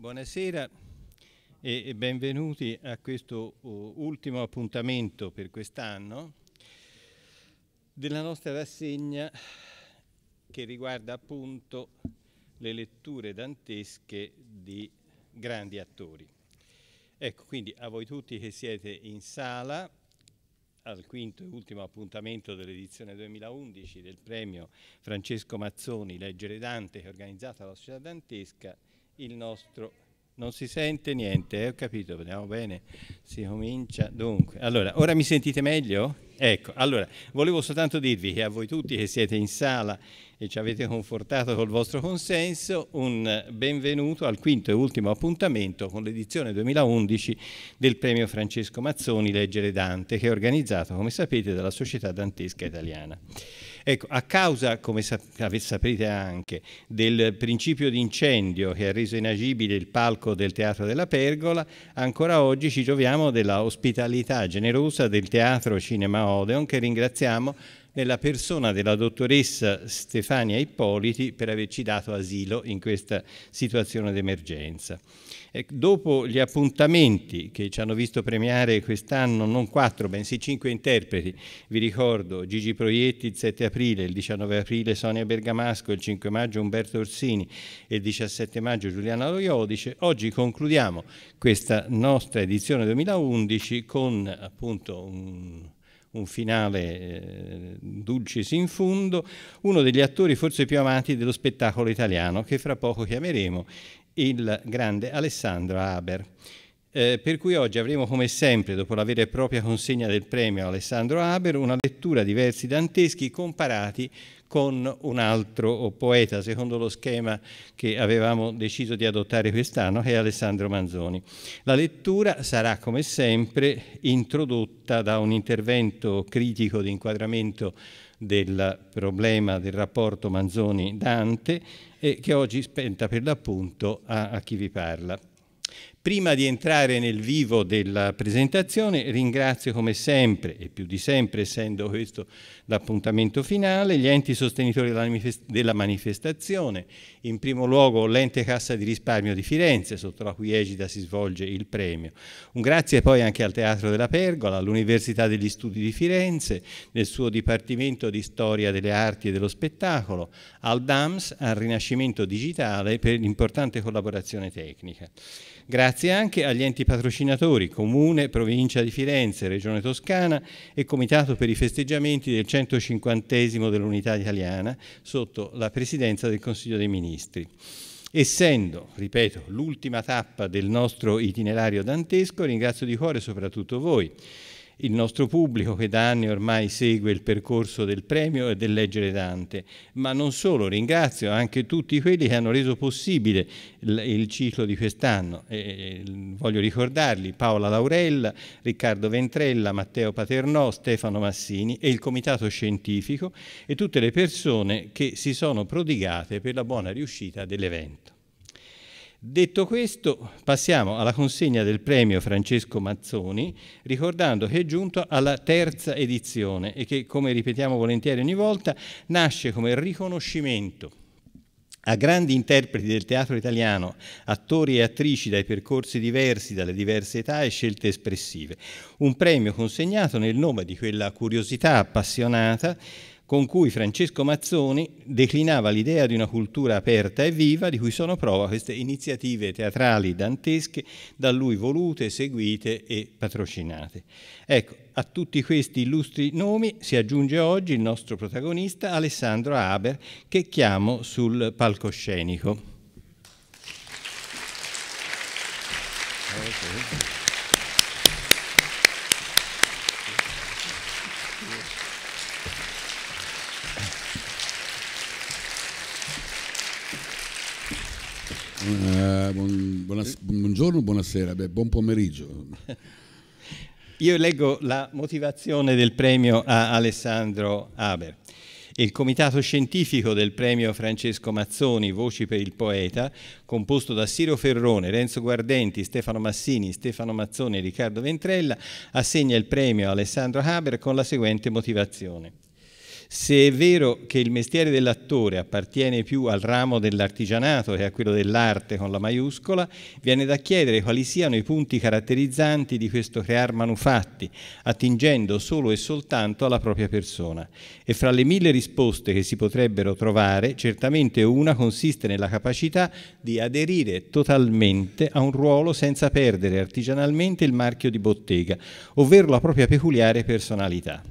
Buonasera e benvenuti a questo ultimo appuntamento per quest'anno della nostra rassegna che riguarda appunto le letture dantesche di grandi attori. Ecco, quindi a voi tutti che siete in sala al quinto e ultimo appuntamento dell'edizione 2011 del premio Francesco Mazzoni Leggere Dante che è organizzata dalla Società Dantesca il nostro... Non si sente niente, eh? ho capito, vediamo bene, si comincia. Dunque, allora, ora mi sentite meglio? Ecco, allora, volevo soltanto dirvi che a voi tutti che siete in sala e ci avete confortato col vostro consenso, un benvenuto al quinto e ultimo appuntamento con l'edizione 2011 del premio Francesco Mazzoni Leggere Dante, che è organizzato, come sapete, dalla Società Dantesca Italiana. Ecco, a causa, come sapete anche, del principio di incendio che ha reso inagibile il palco del Teatro della Pergola, ancora oggi ci troviamo della ospitalità generosa del Teatro Cinema Odeon che ringraziamo nella persona della dottoressa Stefania Ippoliti per averci dato asilo in questa situazione d'emergenza. Eh, dopo gli appuntamenti che ci hanno visto premiare quest'anno non quattro, bensì cinque interpreti, vi ricordo Gigi Proietti il 7 aprile, il 19 aprile Sonia Bergamasco, il 5 maggio Umberto Orsini e il 17 maggio Giuliana Loiodice, oggi concludiamo questa nostra edizione 2011 con appunto un un finale eh, dulcis in fundo, uno degli attori forse più amati dello spettacolo italiano, che fra poco chiameremo il grande Alessandro Haber. Eh, per cui oggi avremo come sempre, dopo la vera e propria consegna del premio Alessandro Haber, una lettura di versi danteschi comparati con un altro poeta, secondo lo schema che avevamo deciso di adottare quest'anno, che è Alessandro Manzoni. La lettura sarà, come sempre, introdotta da un intervento critico di inquadramento del problema del rapporto Manzoni-Dante, eh, che oggi spenta per l'appunto a, a chi vi parla. Prima di entrare nel vivo della presentazione ringrazio come sempre e più di sempre essendo questo l'appuntamento finale gli enti sostenitori della manifestazione, in primo luogo l'ente Cassa di Risparmio di Firenze sotto la cui egida si svolge il premio. Un grazie poi anche al Teatro della Pergola, all'Università degli Studi di Firenze, nel suo Dipartimento di Storia delle Arti e dello Spettacolo, al DAMS, al Rinascimento Digitale per l'importante collaborazione tecnica. Grazie Grazie anche agli enti patrocinatori, Comune, Provincia di Firenze, Regione Toscana e Comitato per i festeggiamenti del 150 dell'Unità Italiana sotto la Presidenza del Consiglio dei Ministri. Essendo, ripeto, l'ultima tappa del nostro itinerario dantesco, ringrazio di cuore soprattutto voi il nostro pubblico che da anni ormai segue il percorso del premio e del leggere Dante, ma non solo, ringrazio anche tutti quelli che hanno reso possibile il, il ciclo di quest'anno. Eh, voglio ricordarli Paola Laurella, Riccardo Ventrella, Matteo Paternò, Stefano Massini e il comitato scientifico e tutte le persone che si sono prodigate per la buona riuscita dell'evento. Detto questo, passiamo alla consegna del premio Francesco Mazzoni, ricordando che è giunto alla terza edizione e che, come ripetiamo volentieri ogni volta, nasce come riconoscimento a grandi interpreti del teatro italiano, attori e attrici dai percorsi diversi, dalle diverse età e scelte espressive. Un premio consegnato nel nome di quella curiosità appassionata con cui Francesco Mazzoni declinava l'idea di una cultura aperta e viva, di cui sono prova queste iniziative teatrali dantesche da lui volute, seguite e patrocinate. Ecco, a tutti questi illustri nomi si aggiunge oggi il nostro protagonista Alessandro Haber, che chiamo sul palcoscenico. Okay. Eh, buon, buonas, buongiorno, buonasera, beh, buon pomeriggio. Io leggo la motivazione del premio a Alessandro Aber. Il comitato scientifico del premio Francesco Mazzoni, Voci per il Poeta, composto da Siro Ferrone, Renzo Guardenti, Stefano Massini, Stefano Mazzoni e Riccardo Ventrella, assegna il premio a Alessandro Haber con la seguente motivazione. Se è vero che il mestiere dell'attore appartiene più al ramo dell'artigianato che a quello dell'arte con la maiuscola, viene da chiedere quali siano i punti caratterizzanti di questo crear manufatti, attingendo solo e soltanto alla propria persona. E fra le mille risposte che si potrebbero trovare, certamente una consiste nella capacità di aderire totalmente a un ruolo senza perdere artigianalmente il marchio di bottega, ovvero la propria peculiare personalità.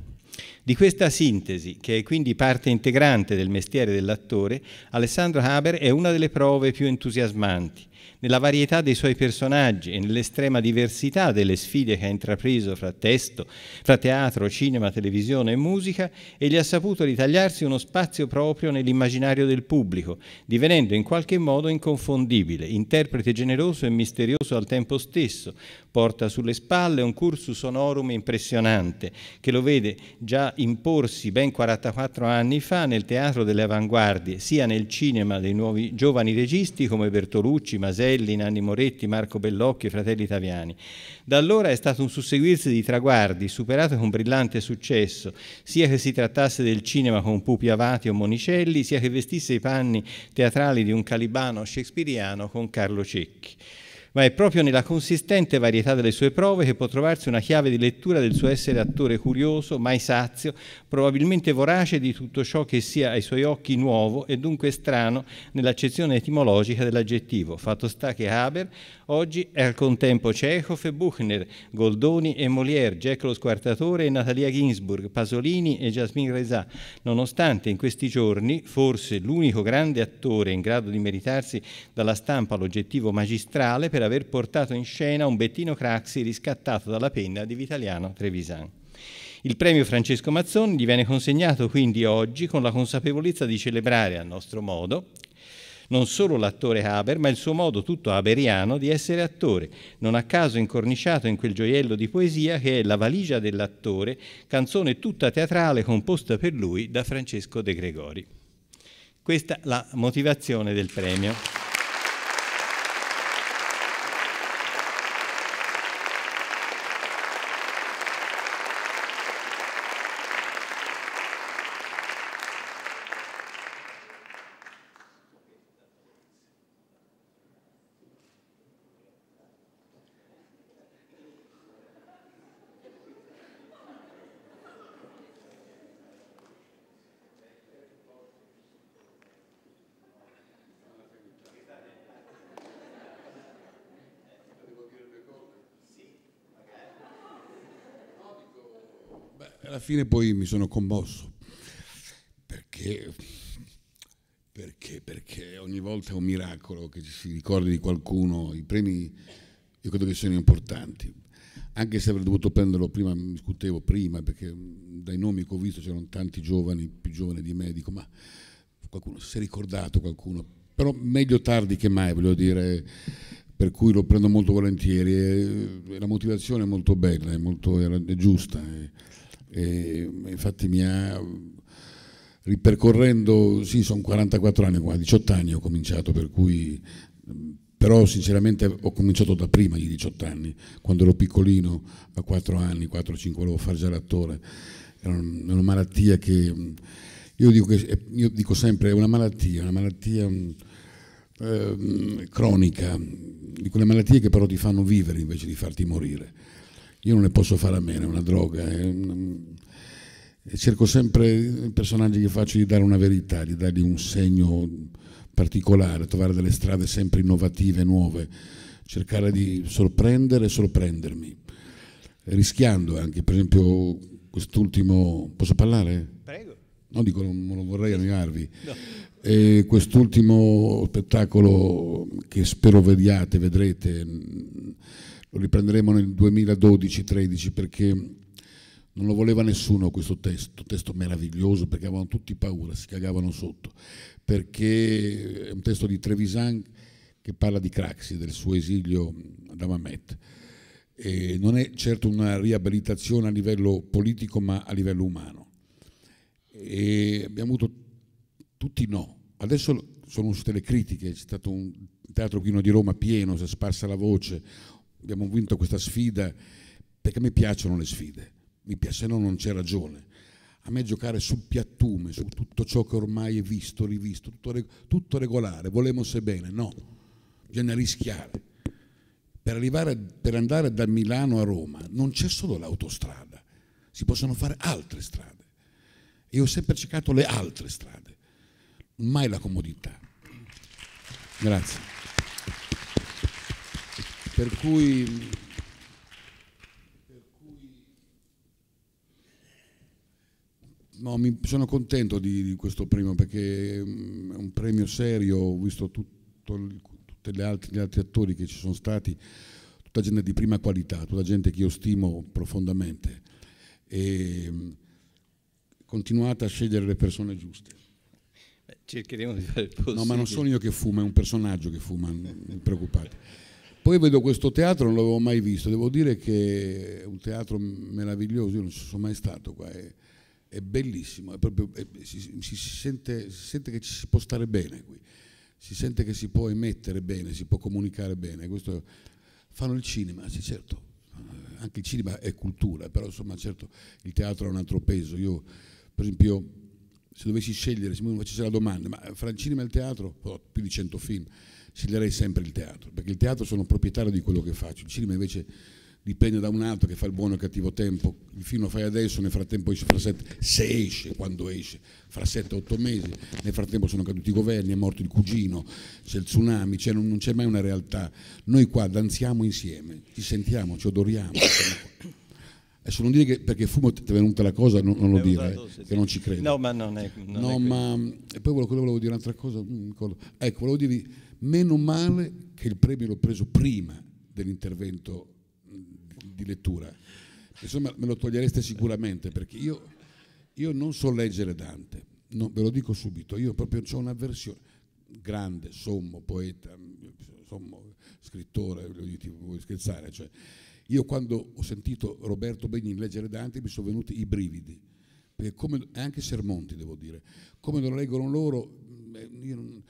Di questa sintesi, che è quindi parte integrante del mestiere dell'attore, Alessandro Haber è una delle prove più entusiasmanti nella varietà dei suoi personaggi e nell'estrema diversità delle sfide che ha intrapreso fra, testo, fra teatro, cinema, televisione e musica, egli ha saputo ritagliarsi uno spazio proprio nell'immaginario del pubblico, divenendo in qualche modo inconfondibile, interprete generoso e misterioso al tempo stesso, porta sulle spalle un cursus honorum impressionante che lo vede già imporsi ben 44 anni fa nel teatro delle avanguardie, sia nel cinema dei nuovi giovani registi come Bertolucci, Maselli, Castelli, Nanni Moretti, Marco Bellocchi e fratelli italiani. Da allora è stato un susseguirsi di traguardi, superato con brillante successo, sia che si trattasse del cinema con Pupi Avati o Monicelli, sia che vestisse i panni teatrali di un calibano shakespeariano con Carlo Cecchi ma è proprio nella consistente varietà delle sue prove che può trovarsi una chiave di lettura del suo essere attore curioso, mai sazio, probabilmente vorace di tutto ciò che sia ai suoi occhi nuovo e dunque strano nell'accezione etimologica dell'aggettivo. Fatto sta che Haber oggi è al contempo Chekhov e Buchner, Goldoni e Molière, Jack lo squartatore e Natalia Ginsburg, Pasolini e Jasmine Reza, nonostante in questi giorni forse l'unico grande attore in grado di meritarsi dalla stampa l'oggettivo magistrale per aver portato in scena un Bettino Craxi riscattato dalla penna di Vitaliano Trevisan. Il premio Francesco Mazzoni gli viene consegnato quindi oggi con la consapevolezza di celebrare a nostro modo non solo l'attore Haber, ma il suo modo tutto haberiano di essere attore, non a caso incorniciato in quel gioiello di poesia che è La valigia dell'attore, canzone tutta teatrale composta per lui da Francesco De Gregori. Questa è la motivazione del premio. alla fine poi mi sono commosso perché, perché, perché ogni volta è un miracolo che ci si ricordi di qualcuno, i premi io credo che siano importanti, anche se avrei dovuto prenderlo prima, mi discutevo prima, perché dai nomi che ho visto c'erano tanti giovani, più giovani di me, dico ma qualcuno si è ricordato qualcuno, però meglio tardi che mai, voglio dire, per cui lo prendo molto volentieri e la motivazione è molto bella, è, molto, è giusta. È, eh. E infatti mi ha ripercorrendo, sì sono 44 anni 18 anni ho cominciato, per cui, però sinceramente ho cominciato da prima di 18 anni, quando ero piccolino, a 4 anni, 4-5 volevo fare già l'attore, era una malattia che, io dico, che, io dico sempre, è una malattia, una malattia eh, cronica, di quelle malattie che però ti fanno vivere invece di farti morire io non ne posso fare a meno, è una droga. È un, mm, cerco sempre, i personaggi che faccio, di dare una verità, di dargli un segno particolare, trovare delle strade sempre innovative, nuove, cercare di sorprendere e sorprendermi, rischiando anche, per esempio, quest'ultimo... Posso parlare? Prego. No, dico, non, non vorrei annoiarvi. No. quest'ultimo spettacolo che spero vediate, vedrete mm, lo riprenderemo nel 2012-13 perché non lo voleva nessuno questo testo, testo meraviglioso perché avevano tutti paura, si cagavano sotto, perché è un testo di Trevisan che parla di Craxi, del suo esilio da Mamet. E non è certo una riabilitazione a livello politico ma a livello umano. E abbiamo avuto tutti no. Adesso sono uscite le critiche, c'è stato un teatro Chino di Roma pieno, si è sparsa la voce, abbiamo vinto questa sfida perché a me piacciono le sfide, mi piace, se no non c'è ragione. A me giocare sul piattume, su tutto ciò che ormai è visto, rivisto, tutto, reg tutto regolare, volemo se bene, no, bisogna rischiare. Per, arrivare, per andare da Milano a Roma non c'è solo l'autostrada, si possono fare altre strade. Io ho sempre cercato le altre strade, mai la comodità. Grazie per cui, per cui no, mi, sono contento di, di, questo premio perché mm, è un premio serio, ho visto tutti altri, gli altri attori che ci sono stati, tutta gente di prima qualità, tutta gente che io stimo profondamente e mm, continuate a scegliere le persone giuste. Cercheremo di fare il possibile. No, ma non sono io che fumo, è un personaggio che fuma, non preoccupate. Poi vedo questo teatro, non l'avevo mai visto, devo dire che è un teatro meraviglioso, io non ci sono mai stato qua, è, è bellissimo, è proprio, è, si, si, sente, si, sente, che ci si può stare bene qui, si sente che si può emettere bene, si può comunicare bene, questo fanno il cinema, sì certo, anche il cinema è cultura, però insomma certo il teatro ha un altro peso, io per esempio se dovessi scegliere, se mi facessi la domanda, ma fra il cinema e il teatro, ho più di 100 film, sceglierei sempre il teatro, perché il teatro sono proprietario di quello che faccio, il cinema invece dipende da un altro che fa il buono e il cattivo tempo, il film lo fai adesso, nel frattempo esce fra sette, se esce, quando esce, fra 7-8 mesi, nel frattempo sono caduti i governi, è morto il cugino, c'è il tsunami, cioè non, non c'è mai una realtà, noi qua danziamo insieme, ci sentiamo, ci odoriamo. Adesso non dire che perché fumo ti è venuta la cosa, non, non lo dire, eh, sì. che non ci credo. No, ma non è... Non no, è ma... E poi quello, quello volevo dire un'altra cosa, mm, ecco, volevo dirvi Meno male che il premio l'ho preso prima dell'intervento di lettura. Insomma, me lo togliereste sicuramente perché io, io non so leggere Dante, no, ve lo dico subito, io proprio ho un'avversione. Grande, sommo, poeta, sommo, scrittore, voglio vuoi scherzare? Cioè, io quando ho sentito Roberto Benigni leggere Dante mi sono venuti i brividi, come, anche Sermonti devo dire, come lo leggono loro, eh, io non,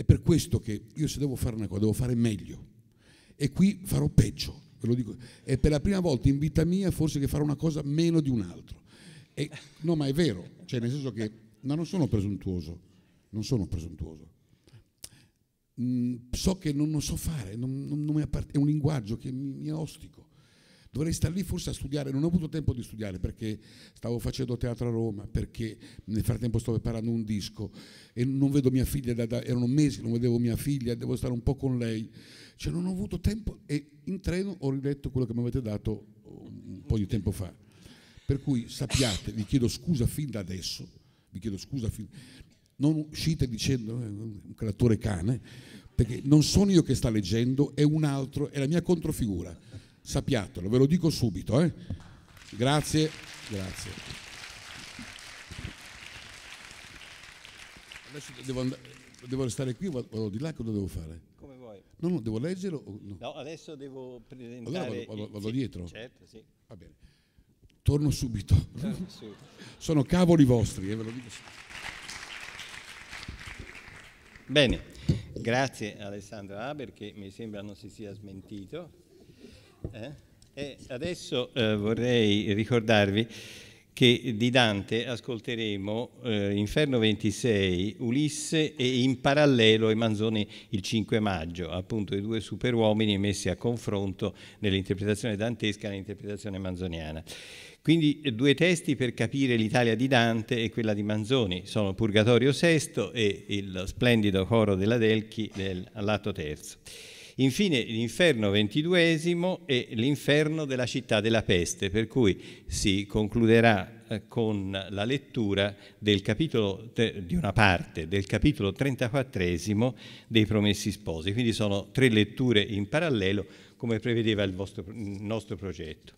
è per questo che io se devo fare una cosa, devo fare meglio. E qui farò peggio, ve lo dico. È per la prima volta in vita mia forse che farò una cosa meno di un altro. E, no, ma è vero, cioè nel senso che no, non sono presuntuoso, non sono presuntuoso. Mm, so che non lo so fare, non, non, non è un linguaggio che mi, mi ostico dovrei stare lì forse a studiare, non ho avuto tempo di studiare perché stavo facendo teatro a Roma, perché nel frattempo sto preparando un disco e non vedo mia figlia, da, da, erano mesi non vedevo mia figlia, devo stare un po' con lei, cioè non ho avuto tempo e in treno ho riletto quello che mi avete dato un po' di tempo fa. Per cui sappiate, vi chiedo scusa fin da adesso, vi chiedo scusa fin... Non uscite dicendo eh, un creatore cane, perché non sono io che sta leggendo, è un altro, è la mia controfigura Sappiatelo, ve lo dico subito. Eh. Grazie, grazie. Adesso devo, and- devo restare qui o vado di là? Cosa devo fare? Come vuoi. No, no, devo leggerlo? No, no adesso devo presentare... Allora vado, vado, vado sì, dietro? Certo, sì. Va bene. Torno subito. Torno subito. Sono cavoli vostri, eh, ve lo dico subito. Bene, grazie Alessandro Haber che mi sembra non si sia smentito. Eh, adesso eh, vorrei ricordarvi che di Dante ascolteremo eh, Inferno 26, Ulisse e in parallelo i Manzoni il 5 maggio, appunto i due superuomini messi a confronto nell'interpretazione dantesca e nell'interpretazione manzoniana. Quindi due testi per capire l'Italia di Dante e quella di Manzoni, sono Purgatorio VI e il splendido coro della Delchi del, all'atto terzo. Infine l'inferno ventiduesimo è l'inferno della città della peste, per cui si concluderà eh, con la lettura capitolo, di una parte del capitolo 34 dei Promessi Sposi. Quindi sono tre letture in parallelo come prevedeva il, vostro, il nostro progetto.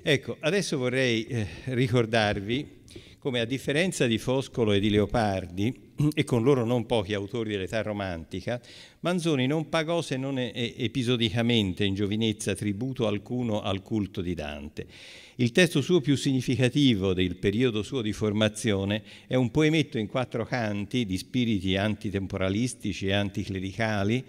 Ecco, adesso vorrei eh, ricordarvi come a differenza di Foscolo e di Leopardi, e con loro non pochi autori dell'età romantica, Manzoni non pagò se non episodicamente in giovinezza tributo alcuno al culto di Dante. Il testo suo più significativo del periodo suo di formazione è un poemetto in quattro canti di spiriti antitemporalistici e anticlericali,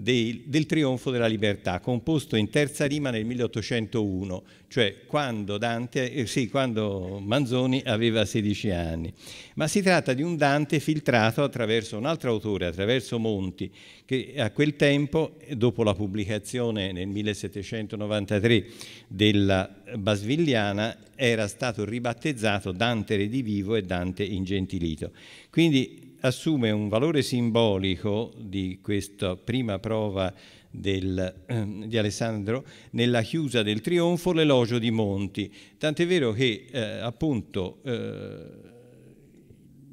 dei, del trionfo della libertà, composto in terza rima nel 1801, cioè quando, Dante, eh sì, quando Manzoni aveva 16 anni. Ma si tratta di un Dante filtrato attraverso un altro autore, attraverso Monti, che a quel tempo, dopo la pubblicazione nel 1793 della Basvigliana, era stato ribattezzato Dante Redivivo e Dante Ingentilito. Quindi assume un valore simbolico di questa prima prova del, ehm, di Alessandro nella chiusa del trionfo l'elogio di Monti, tant'è vero che eh, appunto eh,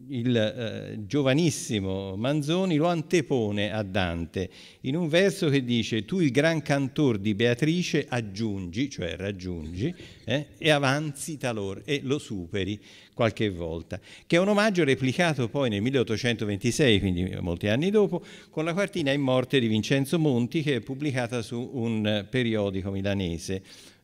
il eh, giovanissimo Manzoni lo antepone a Dante in un verso che dice tu il gran cantor di Beatrice aggiungi, cioè raggiungi, eh, e avanzi talor e lo superi qualche volta, che è un omaggio replicato poi nel 1826, quindi molti anni dopo, con la quartina in morte di Vincenzo Monti che è pubblicata su un periodico milanese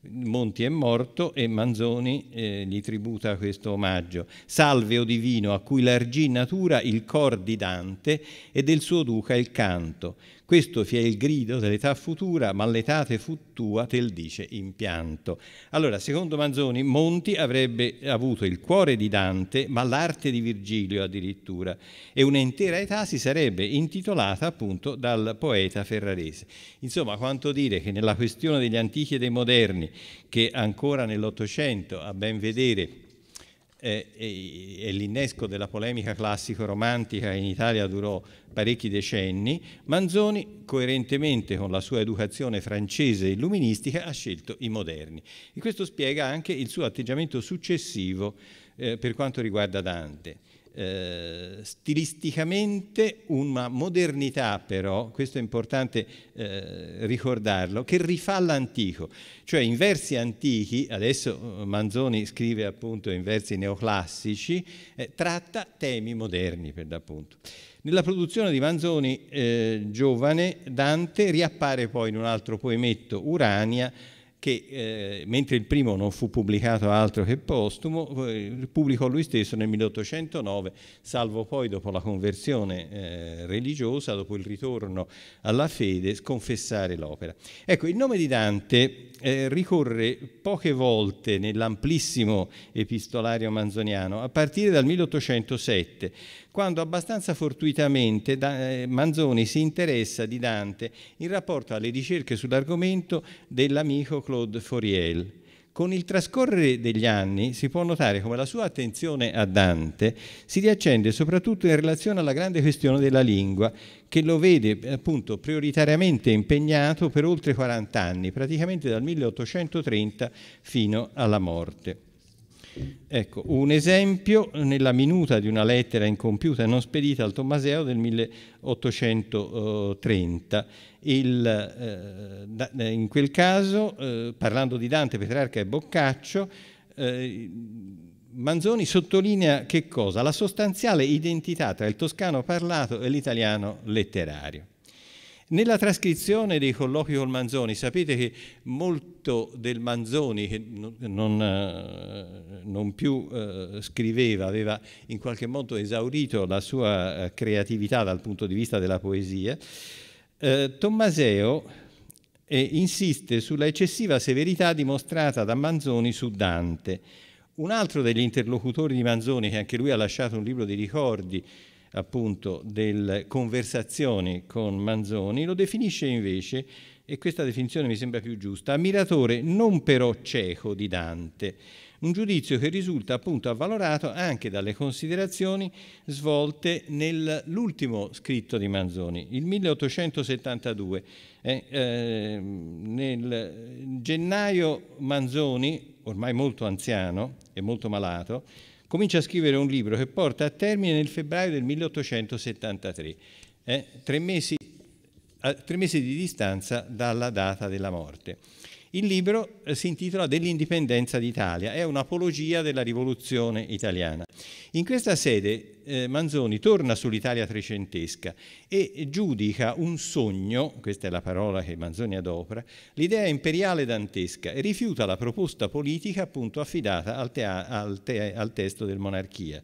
Monti è morto e Manzoni eh, gli tributa questo omaggio. Salve, o divino, a cui l'argì natura il cor di Dante e del suo duca il canto. Questo fia il grido dell'età futura, ma l'etate futtua tel dice impianto. Allora, secondo Manzoni, Monti avrebbe avuto il cuore di Dante, ma l'arte di Virgilio addirittura, e un'intera età si sarebbe intitolata appunto dal poeta ferrarese. Insomma, quanto dire che nella questione degli antichi e dei moderni, che ancora nell'Ottocento, a ben vedere, e l'innesco della polemica classico-romantica in Italia durò parecchi decenni, Manzoni, coerentemente con la sua educazione francese illuministica, ha scelto i moderni. E questo spiega anche il suo atteggiamento successivo eh, per quanto riguarda Dante eh, stilisticamente una modernità però, questo è importante eh, ricordarlo, che rifà l'antico, cioè in versi antichi, adesso eh, Manzoni scrive appunto in versi neoclassici, eh, tratta temi moderni per l'appunto. Nella produzione di Manzoni eh, giovane Dante riappare poi in un altro poemetto, Urania, che eh, mentre il primo non fu pubblicato altro che postumo, eh, pubblicò lui stesso nel 1809, salvo poi dopo la conversione eh, religiosa, dopo il ritorno alla fede, sconfessare l'opera. Ecco, il nome di Dante eh, ricorre poche volte nell'amplissimo epistolario manzoniano, a partire dal 1807, quando abbastanza fortuitamente da, eh, Manzoni si interessa di Dante in rapporto alle ricerche sull'argomento dell'amico Claude Fauriel. Con il trascorrere degli anni si può notare come la sua attenzione a Dante si riaccende soprattutto in relazione alla grande questione della lingua, che lo vede appunto prioritariamente impegnato per oltre 40 anni, praticamente dal 1830 fino alla morte. Ecco, un esempio nella minuta di una lettera incompiuta e non spedita al Tommaseo del 1830 il, eh, eh, in quel caso, eh, parlando di Dante, Petrarca e Boccaccio, eh, Manzoni sottolinea che cosa? La sostanziale identità tra il toscano parlato e l'italiano letterario. Nella trascrizione dei colloqui con Manzoni, sapete che molto del Manzoni, che non, eh, non più eh, scriveva, aveva in qualche modo esaurito la sua eh, creatività dal punto di vista della poesia, eh, Tommaseo eh, insiste sulla eccessiva severità dimostrata da Manzoni su Dante. Un altro degli interlocutori di Manzoni, che anche lui ha lasciato un libro di ricordi, appunto, delle conversazioni con Manzoni, lo definisce invece, e questa definizione mi sembra più giusta, ammiratore non però cieco di Dante, un giudizio che risulta appunto avvalorato anche dalle considerazioni svolte nell'ultimo scritto di Manzoni, il 1872. Eh, eh, nel gennaio Manzoni, ormai molto anziano e molto malato, comincia a scrivere un libro che porta a termine nel febbraio del 1873, eh, tre, mesi, a, tre mesi di distanza dalla data della morte. Il libro eh, si intitola Dell'indipendenza d'Italia, è un'apologia della rivoluzione italiana. In questa sede eh, Manzoni torna sull'Italia trecentesca e giudica un sogno, questa è la parola che Manzoni adopera, l'idea imperiale dantesca e rifiuta la proposta politica appunto affidata al, al, te al testo del monarchia.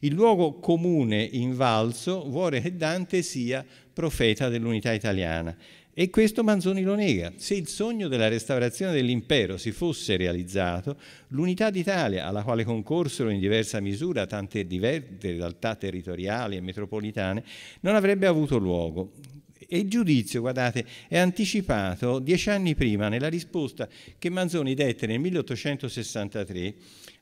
Il luogo comune invalso vuole che Dante sia profeta dell'unità italiana e questo Manzoni lo nega. Se il sogno della restaurazione dell'impero si fosse realizzato, l'unità d'Italia, alla quale concorsero in diversa misura tante diverse realtà territoriali e metropolitane, non avrebbe avuto luogo. E il giudizio, guardate, è anticipato dieci anni prima nella risposta che Manzoni dette nel 1863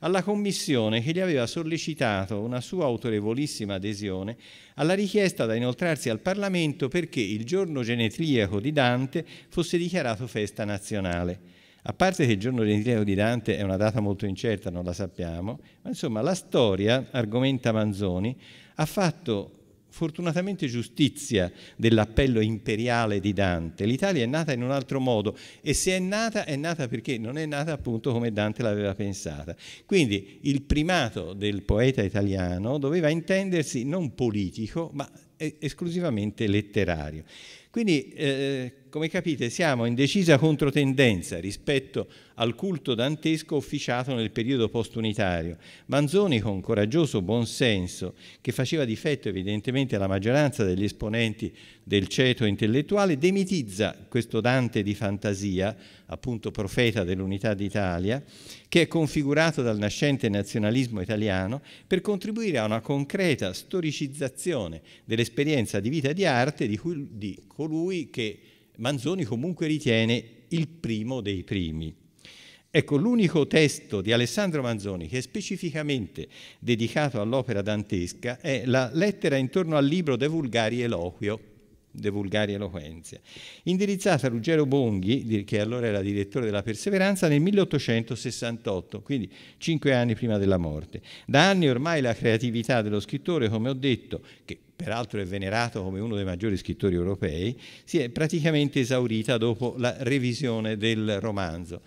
alla Commissione che gli aveva sollecitato una sua autorevolissima adesione alla richiesta da inoltrarsi al Parlamento perché il giorno genetriaco di Dante fosse dichiarato festa nazionale. A parte che il giorno genetriaco di Dante è una data molto incerta, non la sappiamo, ma insomma la storia, argomenta Manzoni, ha fatto fortunatamente giustizia dell'appello imperiale di Dante. L'Italia è nata in un altro modo e se è nata è nata perché non è nata appunto come Dante l'aveva pensata. Quindi il primato del poeta italiano doveva intendersi non politico ma esclusivamente letterario. Quindi, eh, come capite, siamo in decisa controtendenza rispetto al culto dantesco officiato nel periodo postunitario. Manzoni, con coraggioso buonsenso, che faceva difetto evidentemente alla maggioranza degli esponenti del ceto intellettuale, demitizza questo Dante di fantasia, appunto profeta dell'unità d'Italia, che è configurato dal nascente nazionalismo italiano per contribuire a una concreta storicizzazione dell'esperienza di vita e di arte di, cui, di colui che Manzoni comunque ritiene il primo dei primi. Ecco, l'unico testo di Alessandro Manzoni che è specificamente dedicato all'opera dantesca è la lettera intorno al libro De Vulgari Eloquio, de vulgari eloquenze, indirizzata a Ruggero Bonghi, che allora era direttore della Perseveranza, nel 1868, quindi cinque anni prima della morte. Da anni ormai la creatività dello scrittore, come ho detto, che peraltro è venerato come uno dei maggiori scrittori europei, si è praticamente esaurita dopo la revisione del romanzo.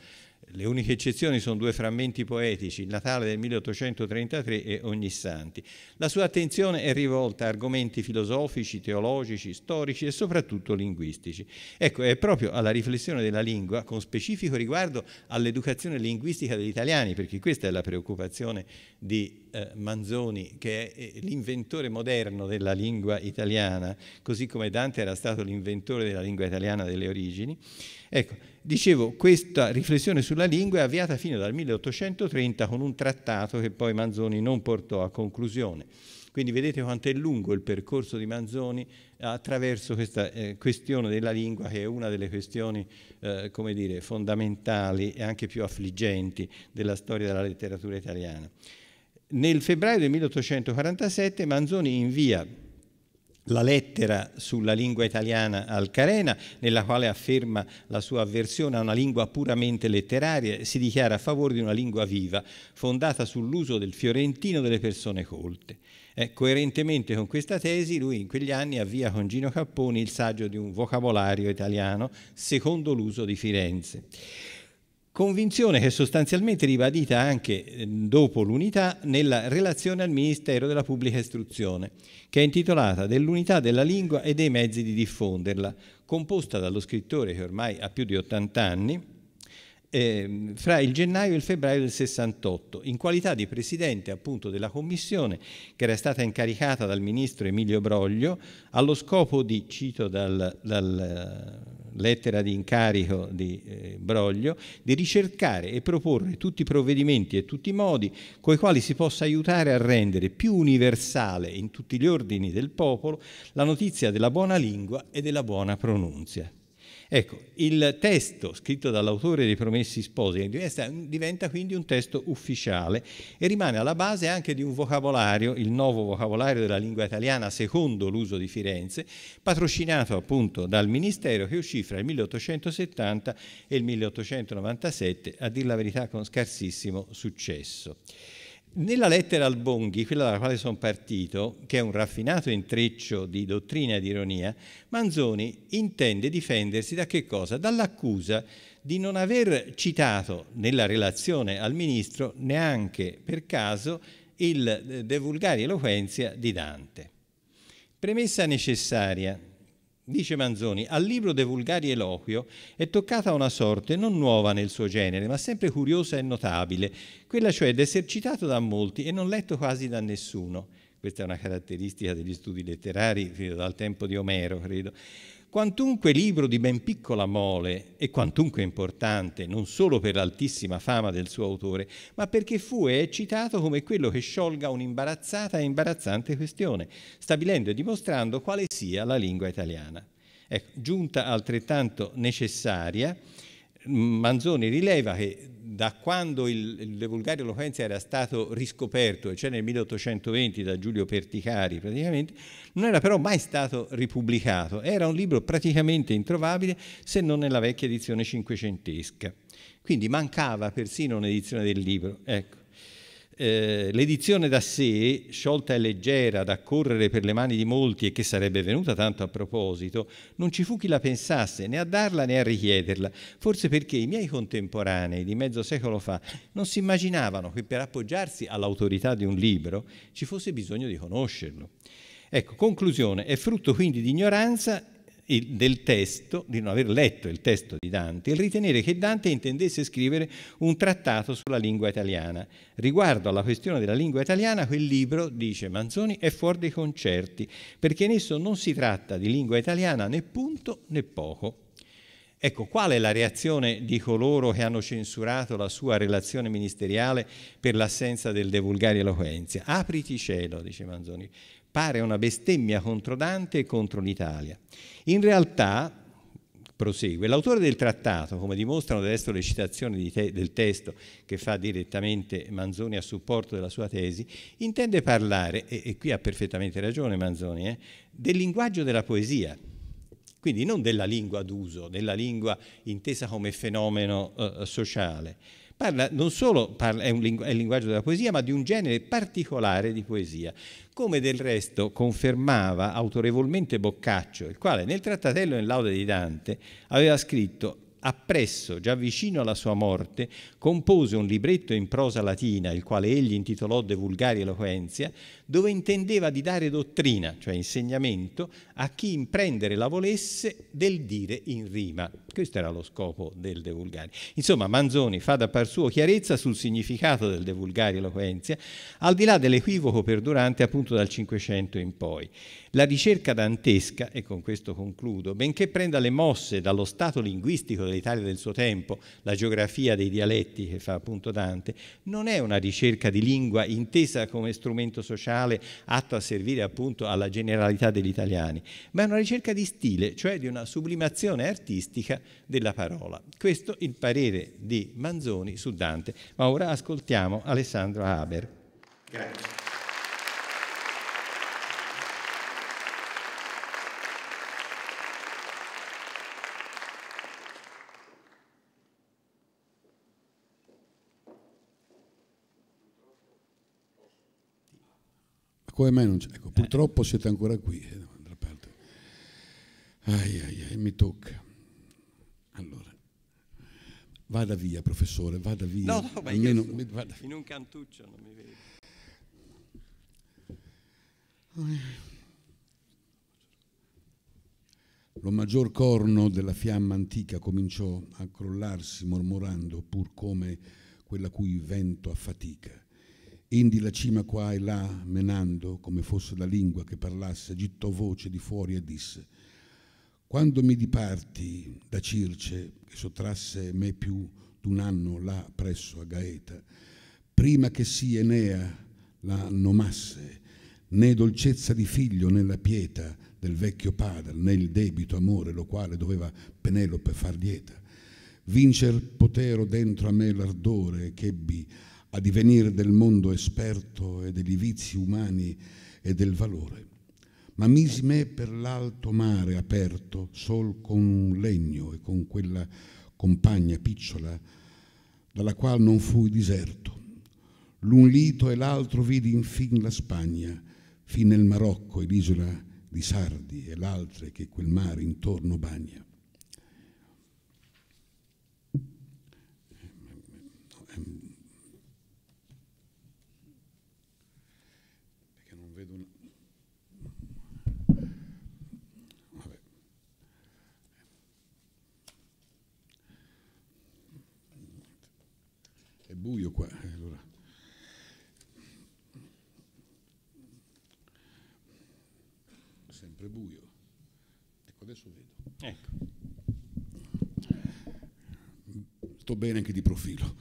Le uniche eccezioni sono due frammenti poetici, il Natale del 1833 e Ognissanti. La sua attenzione è rivolta a argomenti filosofici, teologici, storici e soprattutto linguistici. Ecco, è proprio alla riflessione della lingua, con specifico riguardo all'educazione linguistica degli italiani, perché questa è la preoccupazione di eh, Manzoni, che è eh, l'inventore moderno della lingua italiana, così come Dante era stato l'inventore della lingua italiana delle origini. Ecco, dicevo, questa riflessione sulla lingua è avviata fino dal 1830 con un trattato che poi Manzoni non portò a conclusione. Quindi vedete quanto è lungo il percorso di Manzoni attraverso questa eh, questione della lingua che è una delle questioni eh, come dire, fondamentali e anche più affliggenti della storia della letteratura italiana. Nel febbraio del 1847 Manzoni invia la lettera sulla lingua italiana al Carena, nella quale afferma la sua avversione a una lingua puramente letteraria e si dichiara a favore di una lingua viva, fondata sull'uso del fiorentino delle persone colte. Eh, coerentemente con questa tesi, lui in quegli anni avvia con Gino Capponi il saggio di un vocabolario italiano secondo l'uso di Firenze. Convinzione che è sostanzialmente ribadita anche ehm, dopo l'unità nella relazione al Ministero della Pubblica Istruzione, che è intitolata dell'unità della lingua e dei mezzi di diffonderla, composta dallo scrittore che ormai ha più di 80 anni, eh, fra il gennaio e il febbraio del 68, in qualità di presidente appunto della commissione che era stata incaricata dal ministro Emilio Broglio allo scopo di, cito dal, dal lettera di incarico di eh, Broglio, di ricercare e proporre tutti i provvedimenti e tutti i modi coi quali si possa aiutare a rendere più universale in tutti gli ordini del popolo la notizia della buona lingua e della buona pronunzia. Ecco, il testo scritto dall'autore dei Promessi Sposi diventa quindi un testo ufficiale e rimane alla base anche di un vocabolario, il nuovo vocabolario della lingua italiana secondo l'uso di Firenze, patrocinato appunto dal Ministero che uscì fra il 1870 e il 1897, a dir la verità con scarsissimo successo. Nella lettera al Bonghi, quella dalla quale sono partito, che è un raffinato intreccio di dottrina e di ironia, Manzoni intende difendersi da che cosa? Dall'accusa di non aver citato nella relazione al ministro neanche per caso il eh, De Vulgari Eloquenzia di Dante. Premessa necessaria Dice Manzoni, al libro De Vulgari Eloquio è toccata una sorte non nuova nel suo genere, ma sempre curiosa e notabile, quella cioè d'esercitato da molti e non letto quasi da nessuno. Questa è una caratteristica degli studi letterari fino dal tempo di Omero, credo Quantunque libro di ben piccola mole e quantunque importante, non solo per l'altissima fama del suo autore, ma perché fu e è citato come quello che sciolga un'imbarazzata e imbarazzante questione, stabilendo e dimostrando quale sia la lingua italiana. Ecco, giunta altrettanto necessaria, Manzoni rileva che da quando il, le volgari eloquenze era stato riscoperto, cioè nel 1820 da Giulio Perticari praticamente, non era però mai stato ripubblicato, era un libro praticamente introvabile se non nella vecchia edizione cinquecentesca. Quindi mancava persino un'edizione del libro. Ecco. Eh, l'edizione da sé, sciolta e leggera, da correre per le mani di molti e che sarebbe venuta tanto a proposito, non ci fu chi la pensasse né a darla né a richiederla, forse perché i miei contemporanei di mezzo secolo fa non si immaginavano che per appoggiarsi all'autorità di un libro ci fosse bisogno di conoscerlo. Ecco, conclusione, è frutto quindi di ignoranza del testo, di non aver letto il testo di Dante, il ritenere che Dante intendesse scrivere un trattato sulla lingua italiana. Riguardo alla questione della lingua italiana, quel libro, dice Manzoni, è fuori dei concerti, perché in esso non si tratta di lingua italiana né punto né poco. Ecco, qual è la reazione di coloro che hanno censurato la sua relazione ministeriale per l'assenza del De Vulgari Eloquenzia? Apriti cielo, dice Manzoni, pare una bestemmia contro Dante e contro l'Italia. In realtà, prosegue, l'autore del trattato, come dimostrano adesso le citazioni te del testo che fa direttamente Manzoni a supporto della sua tesi, intende parlare, e, e qui ha perfettamente ragione Manzoni, eh, del linguaggio della poesia, quindi non della lingua d'uso, della lingua intesa come fenomeno eh, sociale Parla non solo parla, è, un è il linguaggio della poesia, ma di un genere particolare di poesia, come del resto confermava autorevolmente Boccaccio, il quale nel trattatello in laude di Dante aveva scritto Appresso, già vicino alla sua morte, compose un libretto in prosa latina, il quale egli intitolò De vulgari eloquenzia, dove intendeva di dare dottrina, cioè insegnamento, a chi imprendere la volesse del dire in rima. Questo era lo scopo del De vulgari. Insomma, Manzoni fa da par suo chiarezza sul significato del De vulgari eloquenzia, al di là dell'equivoco perdurante appunto dal Cinquecento in poi. La ricerca dantesca, e con questo concludo, benché prenda le mosse dallo stato linguistico del l'Italia del suo tempo, la geografia dei dialetti che fa appunto Dante, non è una ricerca di lingua intesa come strumento sociale atto a servire appunto alla generalità degli italiani, ma è una ricerca di stile, cioè di una sublimazione artistica della parola. Questo il parere di Manzoni su Dante. Ma ora ascoltiamo Alessandro Haber. Grazie. come mai non c'è? Ecco, eh. purtroppo siete ancora qui. Eh, ai, ai, ai, mi tocca. Allora, vada via, professore, vada via. No, no, ma Almeno, io sono, in un cantuccio non mi vedo. Lo maggior corno della fiamma antica cominciò a crollarsi mormorando, pur come quella cui vento affatica Indi la cima qua e là, menando, come fosse la lingua che parlasse, gittò voce di fuori e disse, quando mi diparti da Circe, che sottrasse me più d'un anno là presso a Gaeta, prima che si Enea la nomasse, né dolcezza di figlio nella la pietà del vecchio padre, né il debito amore lo quale doveva Penelope far lieta. Vincer potero dentro a me l'ardore ch'ebbi a divenire del mondo esperto e degli vizi umani e del valore. Ma misi me per l'alto mare aperto, sol con un legno e con quella compagna picciola, dalla qual non fui diserto. L'un lito e l'altro vidi infin la Spagna, fin nel Marocco e l'isola di Sardi e l'altre che quel mare intorno bagna. buio qua. Eh, allora. Sempre buio. Ecco, adesso vedo. Ecco. Sto bene anche di profilo.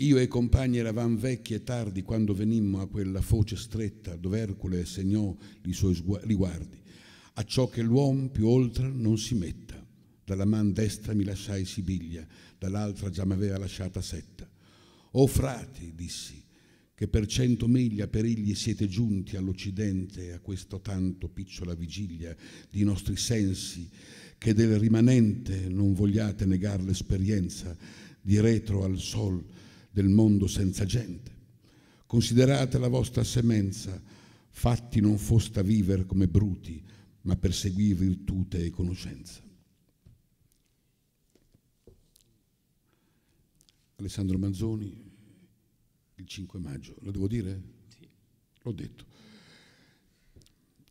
Io e i compagni eravamo vecchi e tardi quando venimmo a quella foce stretta dove Ercole segnò i suoi riguardi, a ciò che l'uomo più oltre non si metta. Dalla man destra mi lasciai Sibiglia, dall'altra già m'aveva lasciata setta. O oh, frati, dissi, che per cento miglia perigli siete giunti all'Occidente a questo tanto picciola vigilia di nostri sensi, che del rimanente non vogliate negar l'esperienza di retro al sol del mondo senza gente. Considerate la vostra semenza, fatti non fosta viver come bruti, ma per perseguì virtute e conoscenza. Alessandro Manzoni il 5 maggio, lo devo dire? Sì. L'ho detto.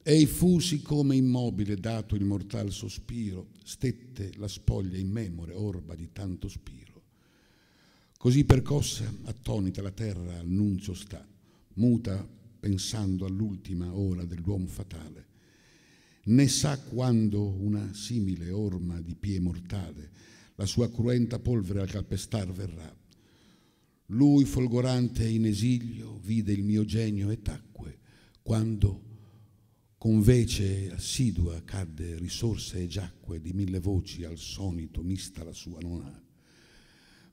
Ei fu siccome immobile dato il mortal sospiro, stette la spoglia immemore orba di tanto spiro. Così percossa, attonita la terra al nunzio sta, muta pensando all'ultima ora dell'uomo fatale, Ne sa quando una simile orma di pie mortale la sua cruenta polvere al calpestar verrà. Lui, folgorante in esilio, vide il mio genio e tacque quando con vece assidua cadde risorse e giacque di mille voci al sonito mista la sua nona.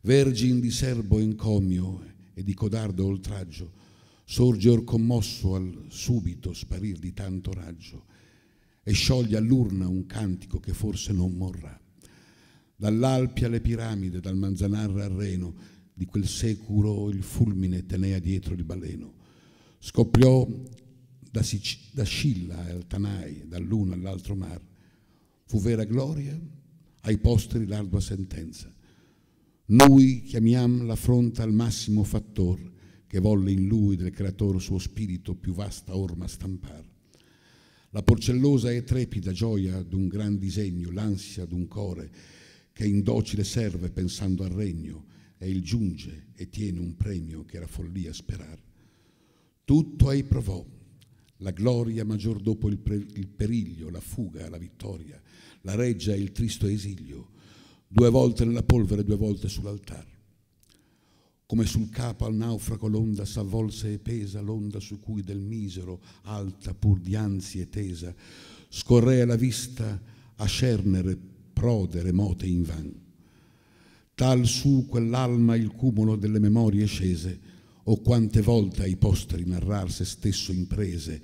Vergine di serbo encomio e di codardo oltraggio, sorge or commosso al subito sparir di tanto raggio e scioglie all'urna un cantico che forse non morrà. Dall'Alpi alle piramide, dal Manzanarra al Reno, di quel secolo il fulmine tenea dietro il baleno. Scoppiò da, Sic- da Scilla e Altanai, dall'uno all'altro mar. Fu vera gloria, ai posteri l'ardua sentenza. Noi chiamiam la fronte al massimo fattor che volle in lui del creatore suo spirito più vasta orma stampar. La porcellosa e trepida gioia d'un gran disegno, l'ansia d'un core che indocile serve pensando al regno, e il giunge e tiene un premio che era follia sperar. Tutto ei provò, la gloria maggior dopo il, pre- il periglio, la fuga, la vittoria, la reggia e il tristo esilio, due volte nella polvere, due volte sull'altar. Come sul capo al naufrago l'onda s'avvolse e pesa, l'onda su cui del misero, alta pur dianzi e tesa, scorrea la vista a scernere prode remote in vano tal su quell'alma il cumulo delle memorie scese, o quante volte ai posteri narrar se stesso imprese,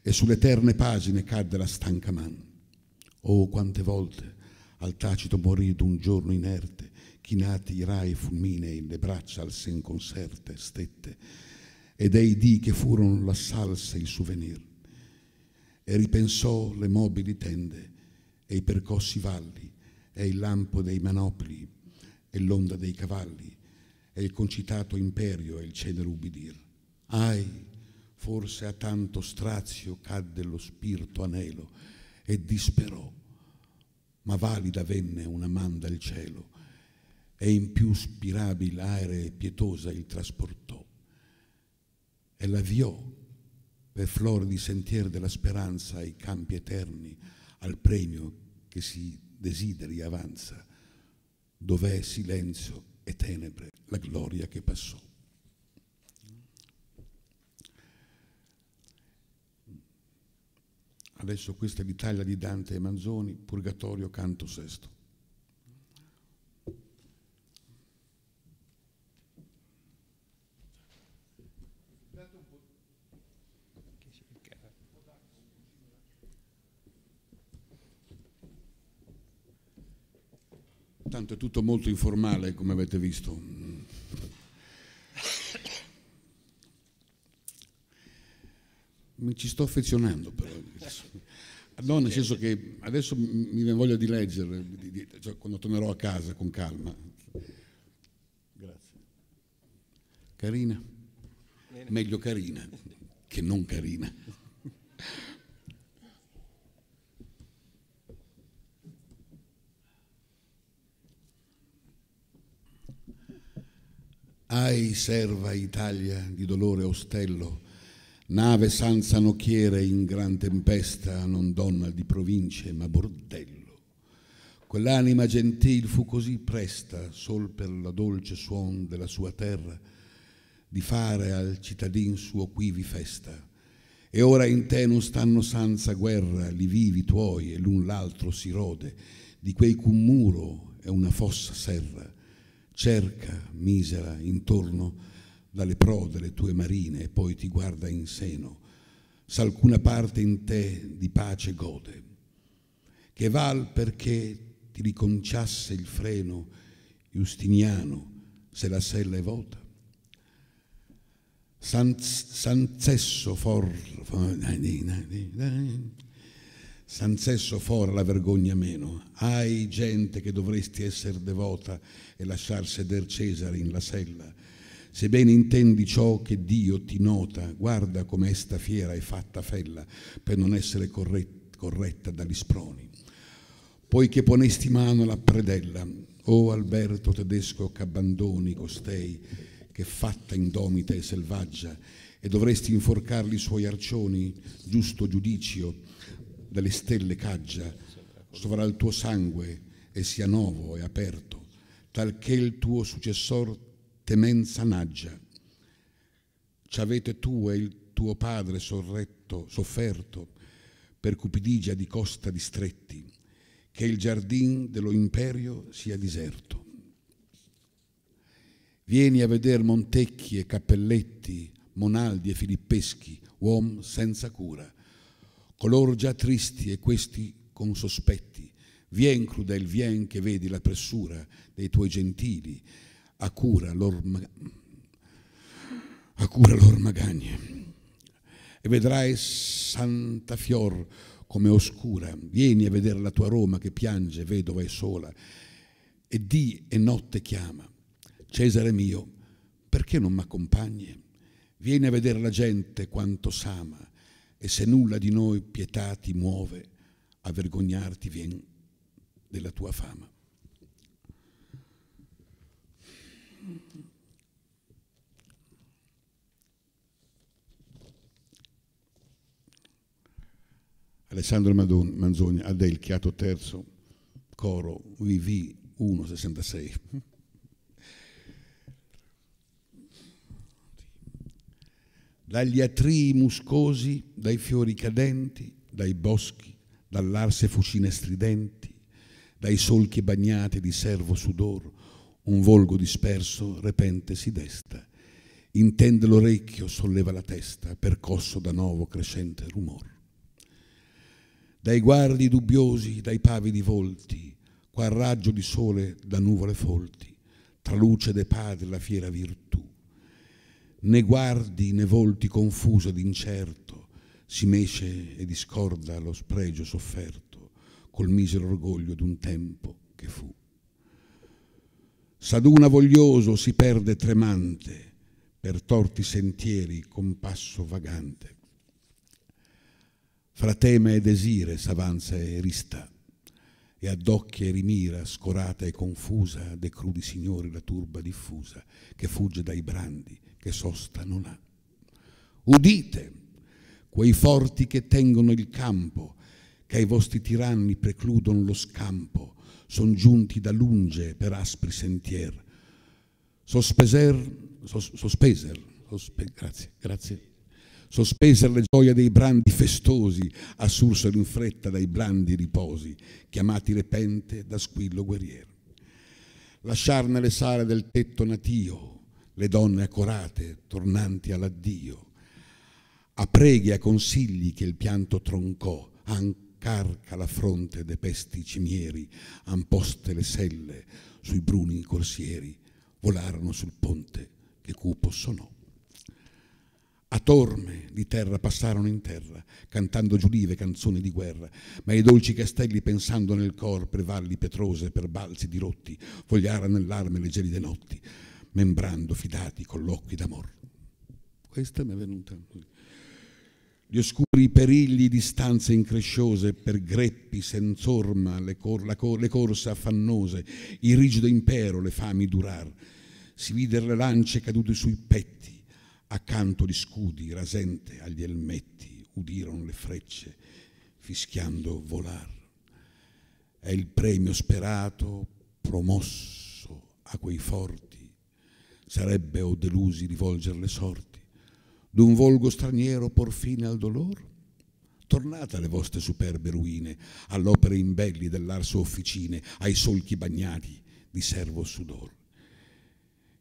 e sulle eterne pagine cadde la stanca man. O quante volte al tacito morì d'un giorno inerte, chinati i rai fulminei, le braccia al sen conserte stette, ed ei dì che furono la salsa il souvenir. E ripensò le mobili tende, e i percossi valli, e il lampo dei manopli e l'onda dei cavalli, e il concitato imperio, e il cenere ubidir. Ahi, forse a tanto strazio cadde lo spirito anelo e disperò, ma valida venne una manda al cielo e in più spirabil aere pietosa il trasportò e l'avviò per floridi di sentier della speranza ai campi eterni, al premio che si desideri avanza dov'è silenzio e tenebre, la gloria che passò. Adesso questa è l'Italia di Dante e Manzoni, Purgatorio, canto sesto. tutto molto informale, come avete visto. Mi ci sto affezionando però. No, nel senso che adesso mi viene voglia di leggere, cioè quando tornerò a casa con calma. Grazie. Carina? Bene. Meglio carina che non carina. Vai, serva Italia di dolore ostello, nave senza nocchiere in gran tempesta, non donna di province, ma bordello. Quell'anima gentil fu così presta, sol per la dolce suon della sua terra, di fare al cittadin suo quivi festa. E ora in te non stanno senza guerra li vivi tuoi e l'un l'altro si rode, di quei cun muro e una fossa serra cerca misera intorno dalle prode le tue marine e poi ti guarda in seno, s'alcuna parte in te di pace gode, che val perché ti riconciasse il freno Giustiniano se la sella è vuota. Sanzesso for... San Sesso fora la vergogna meno. Hai gente che dovresti essere devota e lasciar seder Cesare in la sella. Se ben intendi ciò che Dio ti nota, guarda come sta fiera e fatta fella per non essere corret- corretta dagli sproni. Poiché ponesti mano alla predella, o oh Alberto tedesco c'abbandoni costei che fatta indomita e selvaggia e dovresti inforcarli i suoi arcioni, giusto giudicio, dalle stelle caggia, sovrà il tuo sangue e sia nuovo e aperto, talché il tuo successor temenza naggia. Ci avete tu e il tuo padre sorretto, sofferto, per cupidigia di costa distretti, che il giardin dello imperio sia deserto. Vieni a veder Montecchi e Cappelletti, Monaldi e Filippeschi, uom senza cura, coloro già tristi e questi con sospetti. Vien, crudel, vien che vedi la pressura dei tuoi gentili, a cura lor, a cura lor magagne. E vedrai Santa Fior come oscura, vieni a vedere la tua Roma che piange, vedova e sola, e di e notte chiama. Cesare mio, perché non m'accompagni? Vieni a vedere la gente quanto s'ama, e se nulla di noi pietà ti muove, a vergognarti vien della tua fama. Alessandro Madon, Manzoni, Adel, Chiato III, Coro, VV 166. dagli atrii muscosi, dai fiori cadenti, dai boschi, dall'arse fucine stridenti, dai solchi bagnati di servo sudor, un volgo disperso repente si desta, intende l'orecchio, solleva la testa, percosso da nuovo crescente rumor. Dai guardi dubbiosi, dai pavidi volti, qua raggio di sole da nuvole folti, traluce de padre la fiera virtù né guardi né volti confuso ed incerto, si mesce e discorda lo spregio sofferto col misero orgoglio d'un tempo che fu. S'aduna voglioso, si perde tremante, per torti sentieri con passo vagante. Fra tema e desire s'avanza e rista, e addocchia e rimira, scorata e confusa, dei crudi signori la turba diffusa, che fugge dai brandi, che sosta non ha. Udite, quei forti che tengono il campo, che ai vostri tiranni precludono lo scampo, son giunti da lunge per aspri sentier. Sospeser, sos, sospeser, sospe, grazie, grazie. Sospeser le gioie dei brandi festosi, assursero in fretta dai brandi riposi, chiamati repente da squillo guerrier. Lasciarne le sale del tetto natio, le donne accorate, tornanti all'addio, a preghi e a consigli che il pianto troncò, ancarca la fronte de pesti cimieri, amposte le selle sui bruni corsieri, volarono sul ponte che cupo sonò. A torme di terra passarono in terra, cantando giulive canzoni di guerra, ma i dolci castelli pensando nel cor per valli pietrose, per balzi dirotti, fogliara nell'arme le gelide notti, membrando fidati colloqui d'amor. Questa mi è venuta. Gli oscuri perigli di stanze incresciose, per greppi senz'orma, le, cor- cor- le corse affannose, il rigido impero, le fami durar. Si videro le lance cadute sui petti, accanto gli scudi, rasente agli elmetti, udirono le frecce, fischiando volar. È il premio sperato, promosso a quei forti sarebbe o delusi rivolger le sorti d'un volgo straniero por fine al dolor? Tornate alle vostre superbe ruine, all'opera imbelli dell'arso officine, ai solchi bagnati di servo sudor.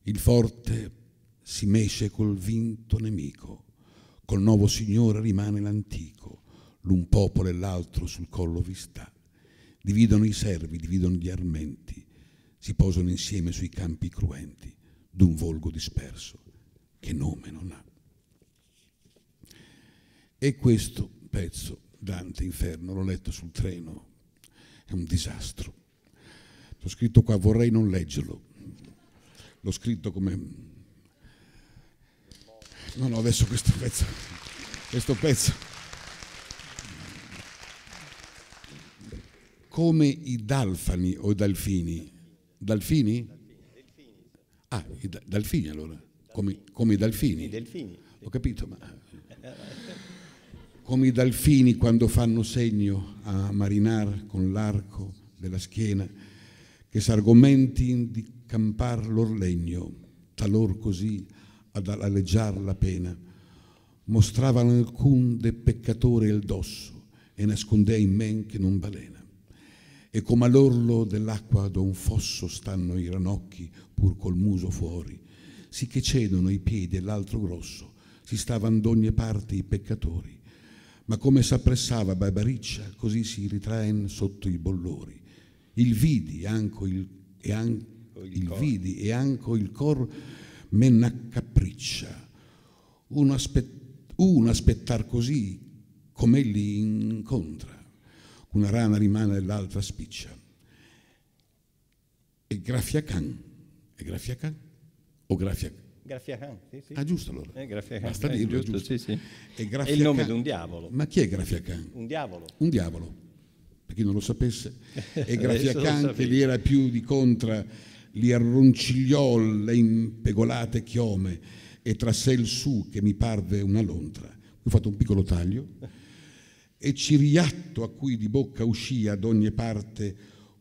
Il forte si mesce col vinto nemico, col nuovo signore rimane l'antico, l'un popolo e l'altro sul collo vi sta. Dividono i servi, dividono gli armenti, si posano insieme sui campi cruenti d'un volgo disperso che nome non ha. E questo pezzo, Dante Inferno, l'ho letto sul treno, è un disastro. L'ho scritto qua, vorrei non leggerlo. L'ho scritto come... No, no, adesso questo pezzo, questo pezzo. Come i dalfani o i dalfini. Dalfini? Ah, i delfini allora, come, come i delfini. I delfini. Ho capito, ma... Come i delfini quando fanno segno a Marinar con l'arco della schiena, che s'argomenti di campar lor legno, talor così ad alleggiar la pena, mostravano alcun de peccatore il dosso e nascondea in men che non balena e come all'orlo dell'acqua ad un fosso stanno i ranocchi pur col muso fuori, sì che cedono i piedi e l'altro grosso, si stavan d'ogni parte i peccatori, ma come s'appressava Barbariccia, così si ritraen sotto i bollori. Il vidi, anco il, e, an, il vidi e anco il cor men accapriccia. Uno, aspet, un aspettar così com'egli incontra una rana rimane e l'altra spiccia. E Grafiacan, è Grafiacan o Grafiacan? Grafiacan, sì, sì. Ah, giusto allora. Eh, Grafiacan. Basta eh, dirlo, giusto, giusto. Sì, sì. È, Grafiacan. è il nome di un diavolo. Ma chi è Grafiacan? Un diavolo. Un diavolo, per chi non lo sapesse. È Grafiacan eh, che lì era più di contra, li arroncigliò le impegolate chiome e tra sé il su che mi parve una lontra. Ho fatto un piccolo taglio e ciriatto a cui di bocca uscì ad ogni parte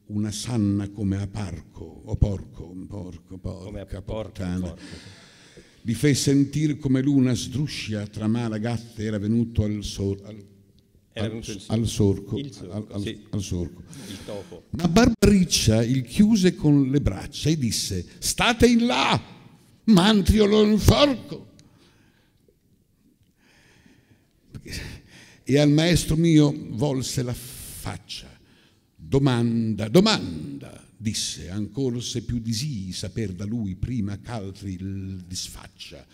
una sanna come a parco, o porco, porco, porca, porcana. Li fe sentir come l'una sdruscia tra mala gatta era venuto al, sor, al, al, al sorco, sorco sì. al, sorco. Ma Barbariccia il chiuse con le braccia e disse: State in là, mantrio lo inforco. Perché e al maestro mio volse la faccia. Domanda, domanda, disse, ancor se più disii saper da lui prima ch'altri il disfaccia.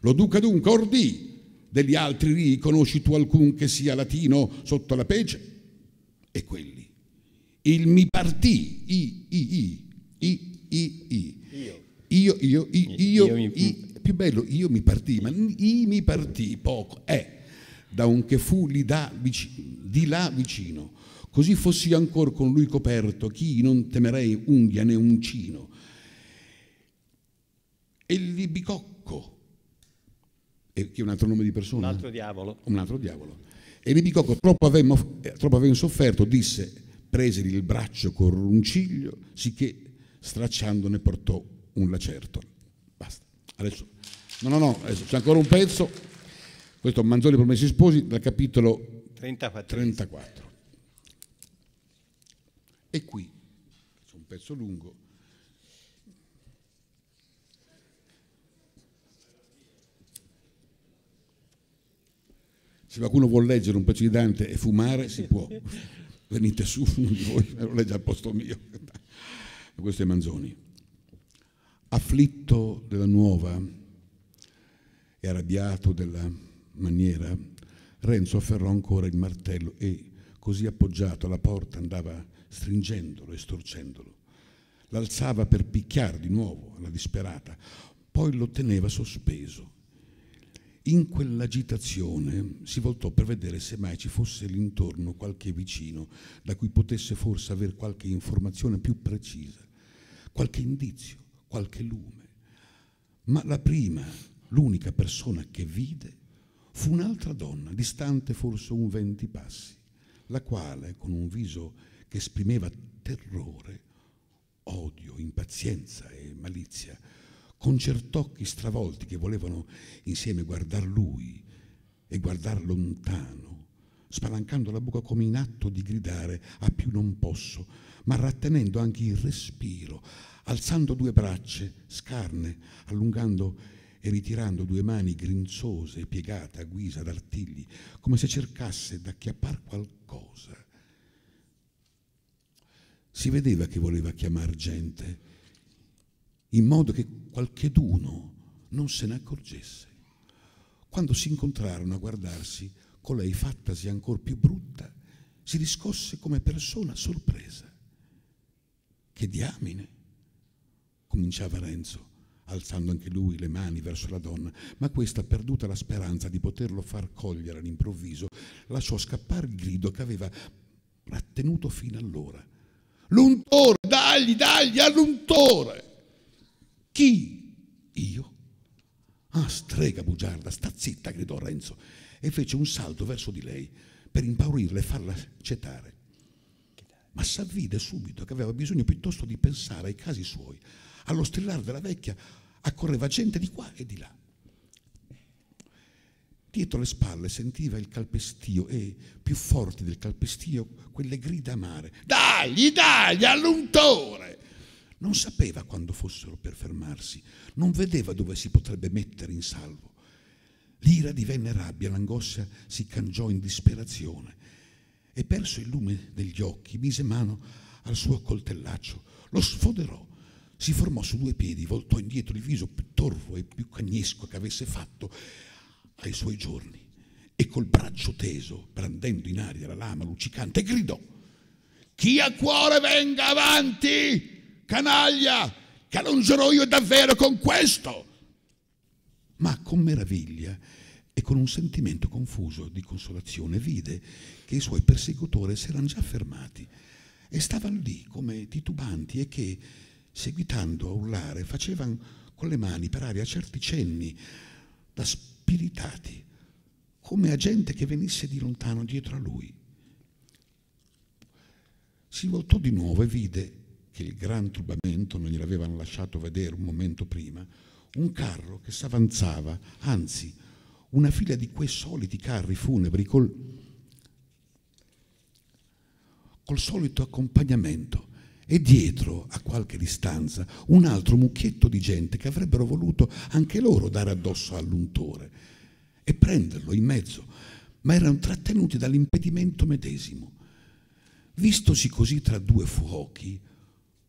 Lo duca dunque ordì, degli altri rì conosci tu alcun che sia latino sotto la pece? E quelli. Il mi partì, i, i, i, i, i, i. Io. Io, io, io, io, io, io, io mi... più bello, io mi partì, ma i mi partì poco, eh da un che fu da vicino, di là vicino. Così fossi ancor con lui coperto, chi non temerei unghia né uncino. E il bicocco, che è un altro nome di persona. Un altro diavolo. Un altro diavolo. E il bicocco, troppo avemmo, eh, troppo avemmo sofferto, disse, prese il braccio con un ciglio, sicché stracciandone portò un lacerto. Basta. Adesso, no, no, no, adesso c'è ancora un pezzo. Questo Manzoni Promessi Sposi dal capitolo 34. 34. E qui, faccio un pezzo lungo, se qualcuno vuole leggere un pezzo di Dante e fumare si può venite su uno di voi lo legge al posto mio questo è Manzoni afflitto della nuova e arrabbiato della maniera, Renzo afferrò ancora il martello e, così appoggiato alla porta, andava stringendolo e storcendolo. L'alzava per picchiare di nuovo alla disperata, poi lo teneva sospeso. In quell'agitazione si voltò per vedere se mai ci fosse l'intorno qualche vicino da cui potesse forse avere qualche informazione più precisa, qualche indizio, qualche lume. Ma la prima, l'unica persona che vide fu un'altra donna, distante forse un venti passi, la quale, con un viso che esprimeva terrore, odio, impazienza e malizia, con certocchi stravolti che volevano insieme guardar lui e guardar lontano, spalancando la bocca come in atto di gridare a più non posso, ma rattenendo anche il respiro, alzando due braccia scarne, allungando il e ritirando due mani grinzose e piegate a guisa d'artigli, come se cercasse d'acchiappar qualcosa. Si vedeva che voleva chiamar gente, in modo che qualcheduno non se ne accorgesse. Quando si incontrarono a guardarsi, colei fattasi ancor più brutta, si riscosse come persona sorpresa. Che diamine, cominciava Renzo alzando anche lui le mani verso la donna, ma questa, perduta la speranza di poterlo far cogliere all'improvviso, lasciò scappare il grido che aveva rattenuto fino allora. L'untore, dagli, dagli all'untore! Chi? Io? Ah, strega bugiarda, sta zitta, gridò Renzo, e fece un salto verso di lei per impaurirla e farla cetare. Ma s'avvide subito che aveva bisogno piuttosto di pensare ai casi suoi, allo strillare della vecchia accorreva gente di qua e di là. Dietro le spalle sentiva il calpestio e più forti del calpestio quelle grida amare. Dagli, dagli, all'untore! Non sapeva quando fossero per fermarsi, non vedeva dove si potrebbe mettere in salvo. L'ira divenne rabbia, l'angoscia si cangiò in disperazione e perso il lume degli occhi mise mano al suo coltellaccio, lo sfoderò si formò su due piedi, voltò indietro il viso più torvo e più cagnesco che avesse fatto ai suoi giorni e col braccio teso, prendendo in aria la lama luccicante, gridò «Chi ha cuore venga avanti, canaglia, che allungerò io davvero con questo!» Ma con meraviglia e con un sentimento confuso di consolazione vide che i suoi persecutori si erano già fermati e stavano lì come titubanti e che seguitando a urlare, facevano con le mani per aria certi cenni da spiritati, come a gente che venisse di lontano dietro a lui. Si voltò di nuovo e vide che il gran turbamento non gliel'avevano lasciato vedere un momento prima, un carro che s'avanzava, anzi, una fila di quei soliti carri funebri col, col solito accompagnamento e dietro, a qualche distanza, un altro mucchietto di gente che avrebbero voluto anche loro dare addosso all'untore e prenderlo in mezzo, ma erano trattenuti dall'impedimento medesimo. Vistosi così tra due fuochi,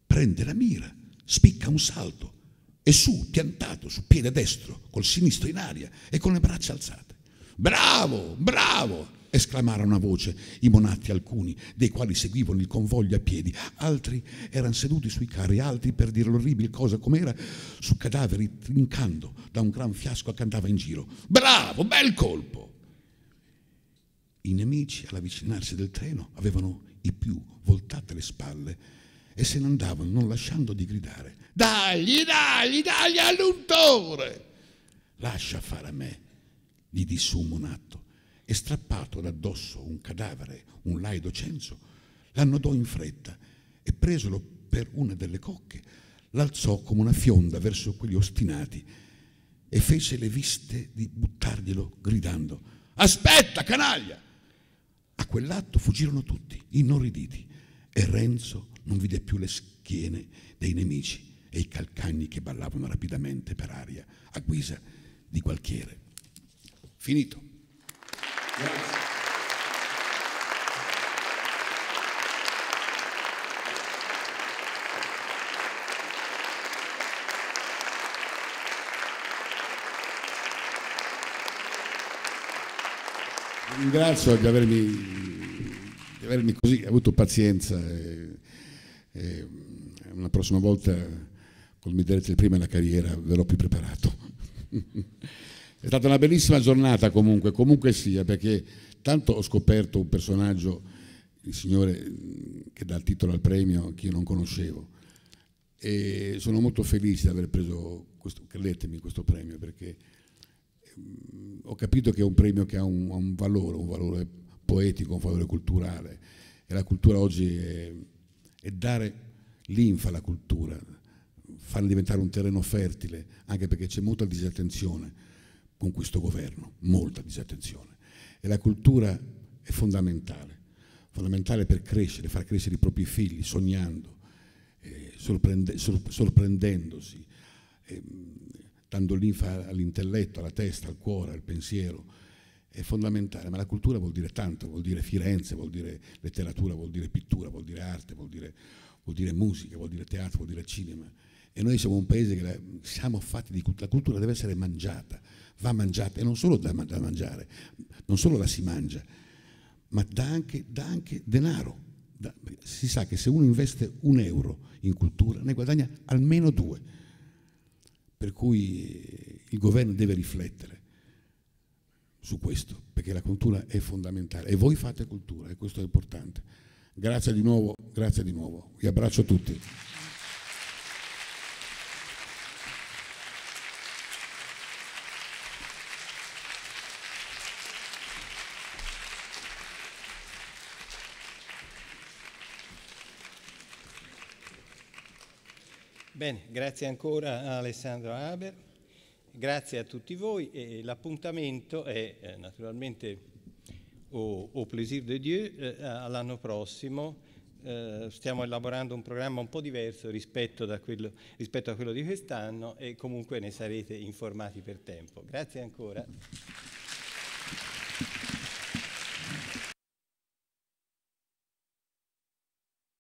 prende la mira, spicca un salto e su, piantato su piede destro, col sinistro in aria e con le braccia alzate. Bravo, bravo! esclamarono a voce i monatti alcuni, dei quali seguivano il convoglio a piedi, altri erano seduti sui carri, altri, per dire l'orribile cosa com'era, su cadaveri trincando da un gran fiasco che andava in giro. Bravo, bel colpo! I nemici all'avvicinarsi del treno avevano i più voltate le spalle e se ne andavano non lasciando di gridare. Dagli, dagli, dagli all'untore! Lascia fare a me, gli disse un monatto e strappato d'addosso un cadavere, un laido censo, l'annodò in fretta e presolo per una delle cocche, l'alzò come una fionda verso quegli ostinati e fece le viste di buttarglielo gridando Aspetta, canaglia! A quell'atto fuggirono tutti, inorriditi, e Renzo non vide più le schiene dei nemici e i calcagni che ballavano rapidamente per aria a guisa di gualchiere. Finito. Grazie. Ringrazio di avermi, di avermi così avuto pazienza. E, e una prossima volta, come mi direte prima la carriera, verrò più preparato. È stata una bellissima giornata comunque, comunque sia, perché tanto ho scoperto un personaggio, il signore che dà il titolo al premio, che io non conoscevo. E sono molto felice di aver preso, questo, credetemi, questo premio, perché ho capito che è un premio che ha un, un valore, un valore poetico, un valore culturale. E la cultura oggi è, è dare linfa alla cultura, farla diventare un terreno fertile, anche perché c'è molta disattenzione con questo governo, molta disattenzione. E la cultura è fondamentale, fondamentale per crescere, far crescere i propri figli, sognando, eh, sorprende, sor, sorprendendosi, eh, dando linfa all'intelletto, alla testa, al cuore, al pensiero. È fondamentale, ma la cultura vuol dire tanto, vuol dire Firenze, vuol dire letteratura, vuol dire pittura, vuol dire arte, vuol dire, vuol dire musica, vuol dire teatro, vuol dire cinema. E noi siamo un paese che siamo fatti di cultura, la cultura deve essere mangiata, va mangiata e non solo da, da mangiare, non solo la si mangia, ma dà anche, dà anche denaro. Da, si sa che se uno investe un euro in cultura ne guadagna almeno due. Per cui eh, il governo deve riflettere su questo, perché la cultura è fondamentale e voi fate cultura e questo è importante. Grazie di nuovo, grazie di nuovo. Vi abbraccio a tutti. Bene, grazie ancora a Alessandro Haber, grazie a tutti voi e l'appuntamento è eh, naturalmente au, au, plaisir de Dieu eh, all'anno prossimo. Eh, stiamo elaborando un programma un po' diverso rispetto, quello, rispetto a quello di quest'anno e comunque ne sarete informati per tempo. Grazie ancora.